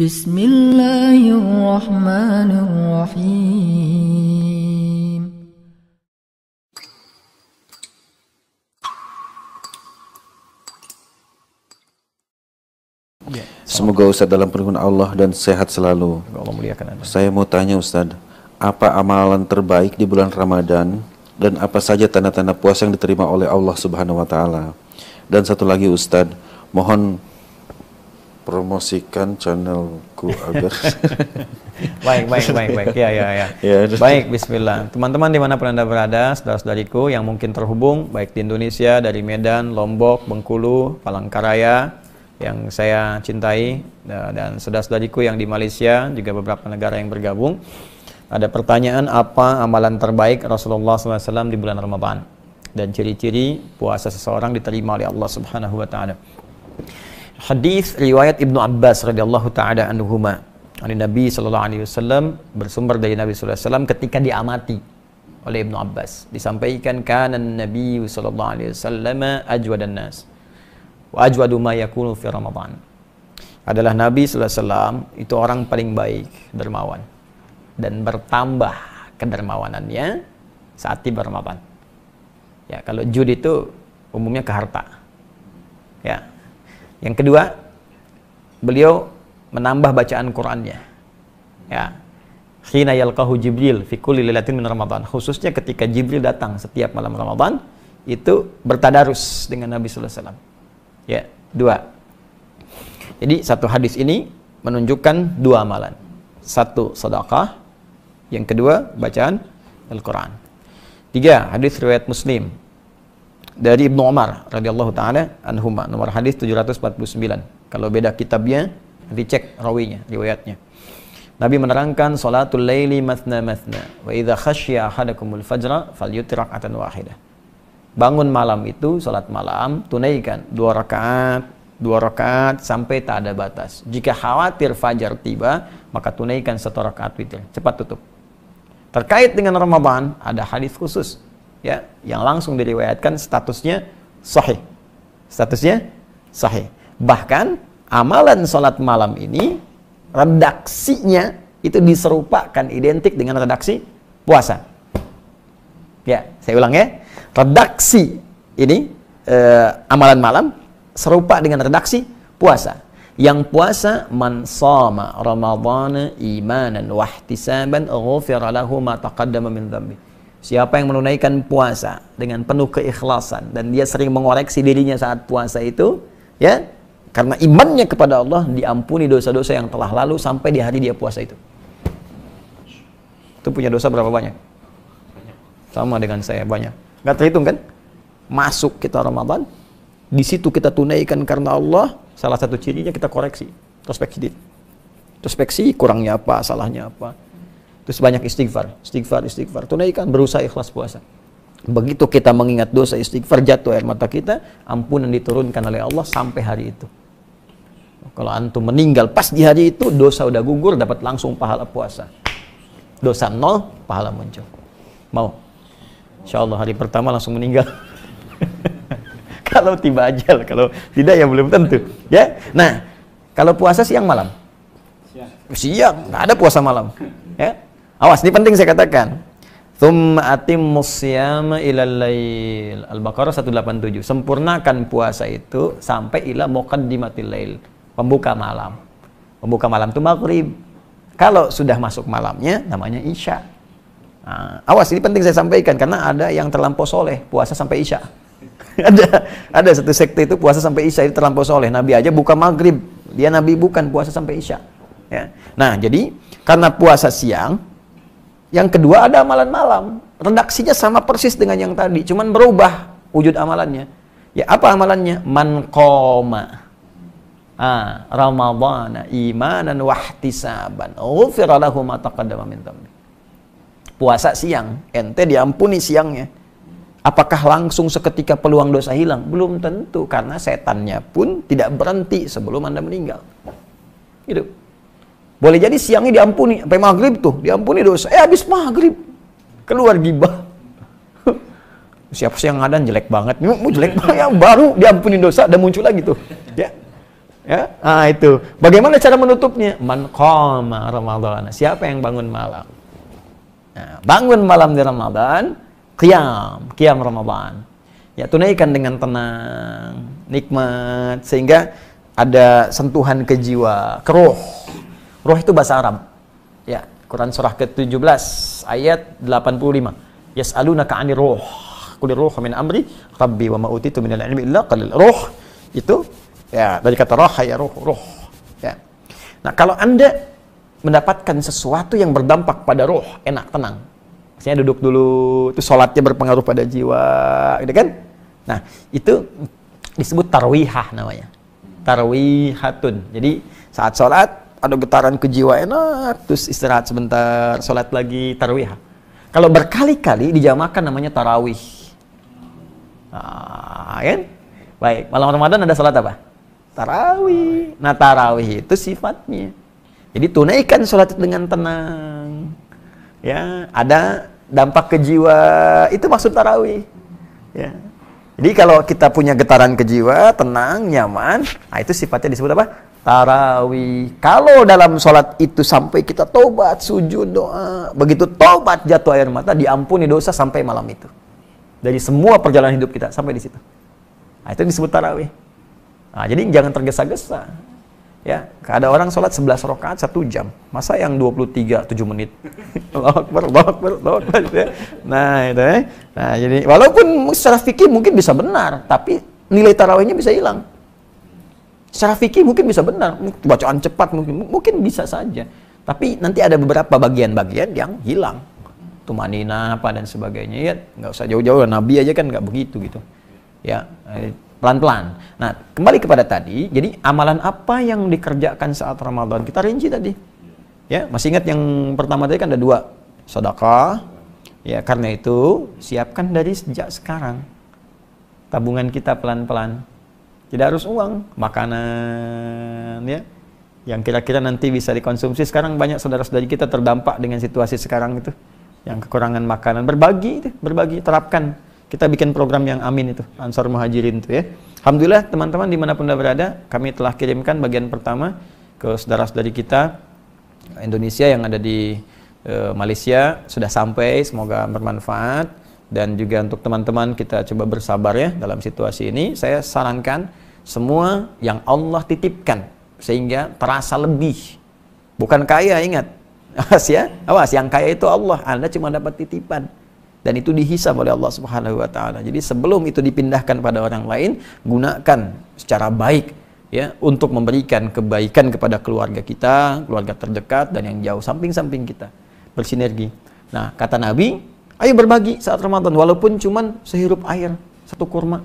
Bismillahirrahmanirrahim. Ya. Semoga Ustaz dalam perlindungan Allah dan sehat selalu. Saya mau tanya Ustaz, apa amalan terbaik di bulan Ramadan dan apa saja tanda-tanda puasa yang diterima oleh Allah Subhanahu wa taala? Dan satu lagi Ustaz, mohon promosikan channelku agar baik baik baik baik ya ya ya, ya baik Bismillah teman-teman dimanapun anda berada saudara-saudariku yang mungkin terhubung baik di Indonesia dari Medan Lombok Bengkulu Palangkaraya yang saya cintai dan saudara-saudariku yang di Malaysia juga beberapa negara yang bergabung ada pertanyaan apa amalan terbaik Rasulullah SAW di bulan Ramadan dan ciri-ciri puasa seseorang diterima oleh Allah Subhanahu Wa Taala hadis riwayat Ibnu Abbas radhiyallahu taala anhuma. Dari Nabi sallallahu alaihi wasallam bersumber dari Nabi sallallahu alaihi wasallam ketika diamati oleh Ibnu Abbas disampaikan kana Nabi sallallahu alaihi wasallam ajwadan nas wa ajwadu ma yakunu fi Ramadan. Adalah Nabi sallallahu alaihi wasallam itu orang paling baik, dermawan dan bertambah kedermawanannya saat tiba Ramadan. Ya, kalau jud itu umumnya ke harta. Ya, yang kedua, beliau menambah bacaan Qur'annya. Ya. Khina yalqahu Jibril fi kulli lailatin min Ramadan. Khususnya ketika Jibril datang setiap malam Ramadan, itu bertadarus dengan Nabi sallallahu alaihi wasallam. Ya, dua. Jadi satu hadis ini menunjukkan dua amalan. Satu sedekah, yang kedua bacaan Al-Qur'an. Tiga, hadis riwayat Muslim dari Ibnu Umar radhiyallahu taala anhuma nomor hadis 749. Kalau beda kitabnya dicek rawinya, riwayatnya. Nabi menerangkan salatul laili mathna mathna wa idza khasyya ahadakumul fajra falyutir rak'atan wahidah. Bangun malam itu salat malam tunaikan dua rakaat dua rakaat sampai tak ada batas. Jika khawatir fajar tiba, maka tunaikan satu rakaat witir. Cepat tutup. Terkait dengan Ramadan, ada hadis khusus ya yang langsung diriwayatkan statusnya sahih. Statusnya sahih. Bahkan amalan sholat malam ini redaksinya itu diserupakan identik dengan redaksi puasa. Ya, saya ulang ya. Redaksi ini eh, amalan malam serupa dengan redaksi puasa. Yang puasa man sama Ramadhana imanan wahtisaban ghufira lahu ma taqaddama min dhanbi. Siapa yang menunaikan puasa dengan penuh keikhlasan dan dia sering mengoreksi dirinya saat puasa itu, ya, karena imannya kepada Allah diampuni dosa-dosa yang telah lalu sampai di hari dia puasa itu. Itu punya dosa berapa banyak? Sama dengan saya banyak. Gak terhitung kan? Masuk kita Ramadan, di situ kita tunaikan karena Allah, salah satu cirinya kita koreksi, introspeksi diri. Introspeksi kurangnya apa, salahnya apa Terus banyak istighfar, istighfar, istighfar. Tunaikan berusaha ikhlas puasa. Begitu kita mengingat dosa istighfar jatuh air mata kita, ampunan diturunkan oleh Allah sampai hari itu. Kalau antum meninggal pas di hari itu, dosa udah gugur, dapat langsung pahala puasa. Dosa nol, pahala muncul. Mau? Insya Allah hari pertama langsung meninggal. kalau tiba ajal, kalau tidak ya belum tentu. Ya, nah kalau puasa siang malam. Siang, nggak ada puasa malam. Ya, Awas, ini penting saya katakan. Thumma atim siyama ilal lail. Al-Baqarah 187. Sempurnakan puasa itu sampai ila muqaddimatil lail. Pembuka malam. Pembuka malam itu maghrib. Kalau sudah masuk malamnya, namanya isya. Nah, awas, ini penting saya sampaikan. Karena ada yang terlampau soleh, puasa sampai isya. ada ada satu sekte itu puasa sampai isya, itu terlampau soleh. Nabi aja buka maghrib. Dia nabi bukan puasa sampai isya. Ya. Nah, jadi karena puasa siang, yang kedua ada amalan malam. Redaksinya sama persis dengan yang tadi, cuman berubah wujud amalannya. Ya apa amalannya? Man koma. Ah, Ramadhan imanan wahtisaban. Ghufira lahu ma min Puasa siang, ente diampuni siangnya. Apakah langsung seketika peluang dosa hilang? Belum tentu karena setannya pun tidak berhenti sebelum Anda meninggal. Gitu. Boleh jadi siangnya diampuni, sampai maghrib tuh, diampuni dosa. Eh habis maghrib, keluar gibah. Siapa sih yang ngadan jelek banget? Mau jelek banget, yang baru diampuni dosa dan muncul lagi tuh. Ya, ya nah, itu bagaimana cara menutupnya man qama ramadhan siapa yang bangun malam nah, bangun malam di ramadan kiam, kiam ramadan ya tunaikan dengan tenang nikmat sehingga ada sentuhan ke jiwa keruh Ruh itu bahasa Arab. Ya, Quran surah ke-17 ayat 85. Yas'alunaka kaani ruh. Kulir ruh min amri rabbi wa ma utitu minal ilmi illa qalil. Ruh itu ya dari kata roh ya ruh ruh. Ya. Nah, kalau Anda mendapatkan sesuatu yang berdampak pada ruh, enak, tenang. Misalnya duduk dulu, itu sholatnya berpengaruh pada jiwa, gitu kan? Nah, itu disebut tarwihah namanya. Tarwihatun. Jadi, saat sholat, ada getaran ke enak, terus istirahat sebentar, sholat lagi, tarawih. Kalau berkali-kali dijamakan namanya tarawih. Nah, kan? Baik, malam Ramadan ada sholat apa? Tarawih. Nah, tarawih itu sifatnya. Jadi tunaikan sholat dengan tenang. Ya, ada dampak kejiwa, itu maksud tarawih. Ya. Jadi kalau kita punya getaran kejiwa, tenang, nyaman, nah itu sifatnya disebut apa? tarawih. Kalau dalam sholat itu sampai kita tobat, sujud, doa. Begitu tobat jatuh air mata, diampuni dosa sampai malam itu. Dari semua perjalanan hidup kita sampai di situ. Nah, itu disebut tarawih. Nah, jadi jangan tergesa-gesa. Ya, ada orang sholat 11 rakaat satu jam. Masa yang 23 7 menit. Akbar, ya. Nah, itu ya. Nah, jadi walaupun secara fikih mungkin bisa benar, tapi nilai tarawihnya bisa hilang secara fikih mungkin bisa benar, bacaan cepat mungkin mungkin bisa saja. Tapi nanti ada beberapa bagian-bagian yang hilang. Tumanina apa dan sebagainya ya nggak usah jauh-jauh Nabi aja kan nggak begitu gitu. Ya eh, pelan-pelan. Nah kembali kepada tadi, jadi amalan apa yang dikerjakan saat Ramadan kita rinci tadi. Ya masih ingat yang pertama tadi kan ada dua sodaka Ya karena itu siapkan dari sejak sekarang tabungan kita pelan-pelan tidak harus uang, makanan ya. Yang kira-kira nanti bisa dikonsumsi. Sekarang banyak saudara-saudari kita terdampak dengan situasi sekarang itu. Yang kekurangan makanan, berbagi itu, berbagi, terapkan. Kita bikin program yang amin itu, Ansar Muhajirin itu ya. Alhamdulillah teman-teman dimanapun Anda berada, kami telah kirimkan bagian pertama ke saudara-saudari kita Indonesia yang ada di e, Malaysia sudah sampai, semoga bermanfaat dan juga untuk teman-teman kita coba bersabar ya dalam situasi ini saya sarankan semua yang Allah titipkan sehingga terasa lebih bukan kaya ingat awas ya awas yang kaya itu Allah Anda cuma dapat titipan dan itu dihisab oleh Allah Subhanahu wa taala. Jadi sebelum itu dipindahkan pada orang lain, gunakan secara baik ya untuk memberikan kebaikan kepada keluarga kita, keluarga terdekat dan yang jauh samping-samping kita. Bersinergi. Nah, kata Nabi, Ayo berbagi saat Ramadan walaupun cuman sehirup air, satu kurma.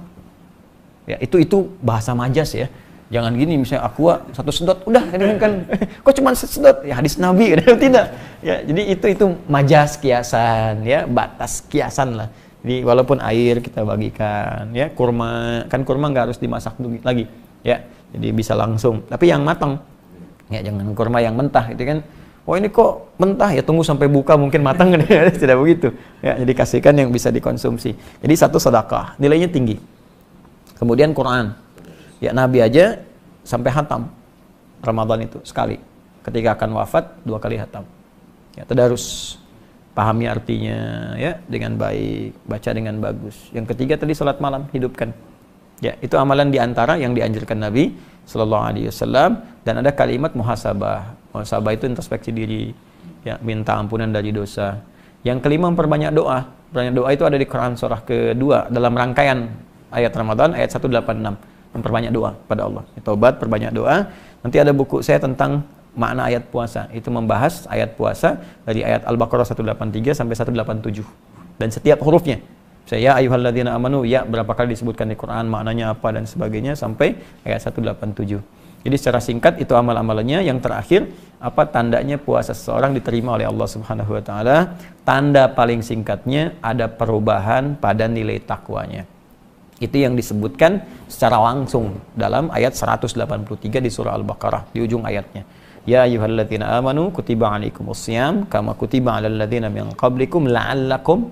Ya, itu itu bahasa majas ya. Jangan gini misalnya aqua satu sedot udah ini kan kok cuma sedot ya hadis Nabi kan tidak. Ya, jadi itu itu majas kiasan ya, batas kiasan lah. Jadi walaupun air kita bagikan ya, kurma kan kurma nggak harus dimasak lagi ya. Jadi bisa langsung tapi yang matang. Ya jangan kurma yang mentah itu kan oh ini kok mentah ya tunggu sampai buka mungkin matang kan ya tidak begitu ya jadi kasihkan yang bisa dikonsumsi jadi satu sedekah nilainya tinggi kemudian Quran ya Nabi aja sampai hatam Ramadan itu sekali ketika akan wafat dua kali hatam ya tadarus pahami artinya ya dengan baik baca dengan bagus yang ketiga tadi sholat malam hidupkan ya itu amalan diantara yang dianjurkan Nabi Shallallahu Alaihi Wasallam dan ada kalimat muhasabah Oh, sabar itu introspeksi diri, ya minta ampunan dari dosa. Yang kelima memperbanyak doa. Memperbanyak doa itu ada di Quran surah kedua dalam rangkaian ayat Ramadan ayat 186. Memperbanyak doa pada Allah. Taubat perbanyak doa. Nanti ada buku saya tentang makna ayat puasa. Itu membahas ayat puasa dari ayat Al-Baqarah 183 sampai 187 dan setiap hurufnya. Saya ayuhalladzina ya amanu ya berapa kali disebutkan di Quran maknanya apa dan sebagainya sampai ayat 187. Jadi secara singkat itu amal-amalannya. Yang terakhir apa tandanya puasa seseorang diterima oleh Allah Subhanahu wa taala? Tanda paling singkatnya ada perubahan pada nilai takwanya. Itu yang disebutkan secara langsung dalam ayat 183 di surah Al-Baqarah di ujung ayatnya. Ya ayyuhalladzina amanu kutiba alaikumus syiyam kama kutiba alal ladzina min qablikum la'allakum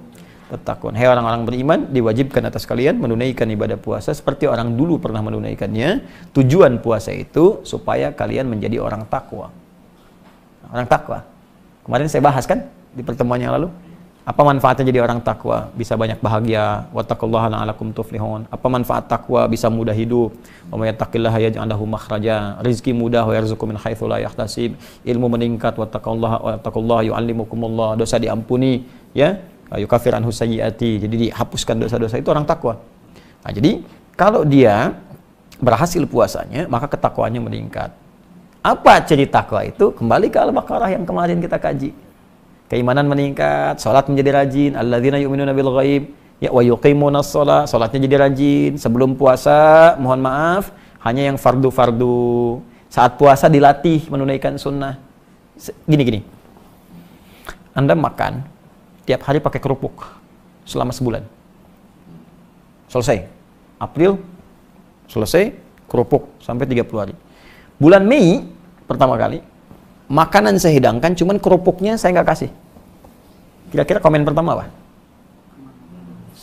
bertakun. Hei orang-orang beriman, diwajibkan atas kalian menunaikan ibadah puasa seperti orang dulu pernah menunaikannya. Tujuan puasa itu supaya kalian menjadi orang takwa. Orang takwa. Kemarin saya bahas kan di pertemuan yang lalu. Apa manfaatnya jadi orang takwa? Bisa banyak bahagia. Wattaqullaha la'alakum tuflihun. Apa manfaat takwa? Bisa mudah hidup. Wa may yattaqillaha yaj'al lahu makhraja. Rizki mudah wa yarzuqu min haitsu la yahtasib. Ilmu meningkat. Wattaqullaha wa yu'allimukumullah. Dosa diampuni, ya yukafir anhu sayyiati. Jadi dihapuskan dosa-dosa itu orang takwa. Nah, jadi kalau dia berhasil puasanya, maka ketakwaannya meningkat. Apa ciri takwa itu? Kembali ke Al-Baqarah yang kemarin kita kaji. Keimanan meningkat, salat menjadi rajin, alladzina yu'minuna bil ghaib, ya wa yuqimuna shalah, salatnya jadi rajin, sebelum puasa, mohon maaf, hanya yang fardu-fardu. Saat puasa dilatih menunaikan sunnah. Gini-gini. Anda makan, tiap hari pakai kerupuk selama sebulan. Selesai. April selesai kerupuk sampai 30 hari. Bulan Mei pertama kali makanan saya hidangkan cuman kerupuknya saya nggak kasih. Kira-kira komen pertama apa?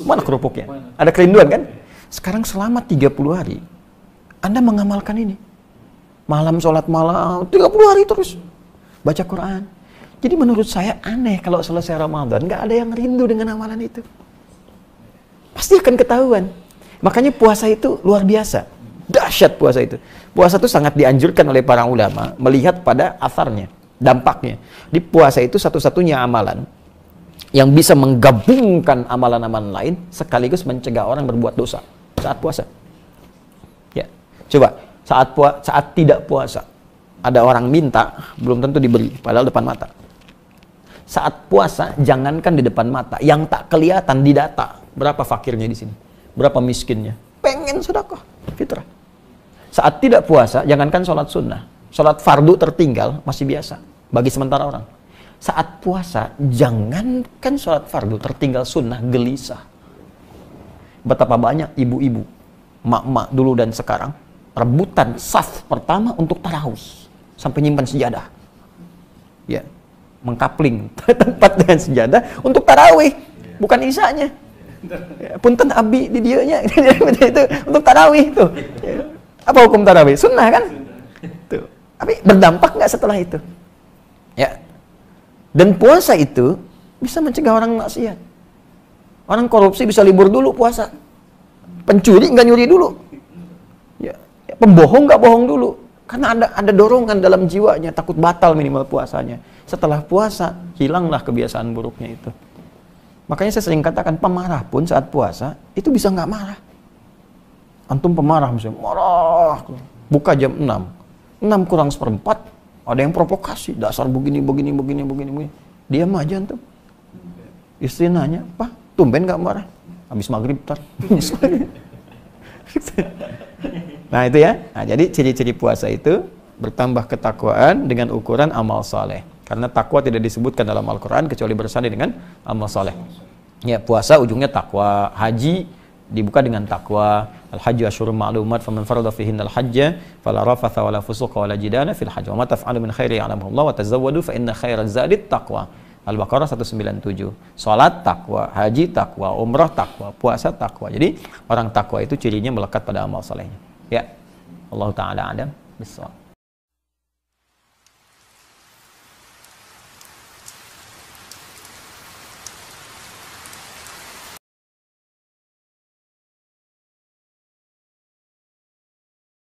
Mana kerupuknya? Ada kerinduan kan? Sekarang selama 30 hari Anda mengamalkan ini. Malam sholat malam 30 hari terus baca Quran, jadi menurut saya aneh kalau selesai Ramadan nggak ada yang rindu dengan amalan itu. Pasti akan ketahuan. Makanya puasa itu luar biasa. Dahsyat puasa itu. Puasa itu sangat dianjurkan oleh para ulama melihat pada asarnya, dampaknya. Di puasa itu satu-satunya amalan yang bisa menggabungkan amalan-amalan lain sekaligus mencegah orang berbuat dosa saat puasa. Ya. Coba saat puasa, saat tidak puasa ada orang minta belum tentu diberi padahal depan mata saat puasa jangankan di depan mata, yang tak kelihatan di data. Berapa fakirnya di sini? Berapa miskinnya? Pengen sedekah, fitrah. Saat tidak puasa, jangankan sholat sunnah. Sholat fardu tertinggal, masih biasa. Bagi sementara orang. Saat puasa, jangankan sholat fardu tertinggal sunnah, gelisah. Betapa banyak ibu-ibu, mak-mak dulu dan sekarang, rebutan saf pertama untuk tarawih. Sampai nyimpan sejadah. Ya. Yeah mengkapling tempat dengan senjata untuk tarawih, bukan isanya. Ya, punten abi di dia nya itu untuk tarawih itu Apa hukum tarawih? Sunnah kan? Tuh. Tapi berdampak nggak setelah itu? Ya. Dan puasa itu bisa mencegah orang maksiat. Orang korupsi bisa libur dulu puasa. Pencuri nggak nyuri dulu. Ya. ya pembohong nggak bohong dulu. Karena ada ada dorongan dalam jiwanya takut batal minimal puasanya. Setelah puasa hilanglah kebiasaan buruknya itu. Makanya saya sering katakan pemarah pun saat puasa itu bisa nggak marah. Antum pemarah misalnya marah buka jam 6 6 kurang seperempat ada yang provokasi dasar begini begini begini begini begini diam aja antum istri nanya pak tumben nggak marah habis maghrib tar Nah itu ya. Nah, jadi ciri-ciri puasa itu bertambah ketakwaan dengan ukuran amal soleh. Karena takwa tidak disebutkan dalam Al-Quran kecuali bersanding dengan amal soleh. Ya puasa ujungnya takwa. Haji dibuka dengan takwa. Al-Hajju asyurun ma'lumat faman farada fihin al-hajja fala rafatha wala fusuqa wala jidana fil hajj. Wa ma taf'alu min khairi ya'lamuhullah wa tazawwadu fa inna khairan zadid taqwa. Al-Baqarah 197. Salat takwa, haji takwa, umrah takwa, puasa takwa. Jadi orang takwa itu cirinya melekat pada amal salehnya Ya. Allah taala adam bisawab.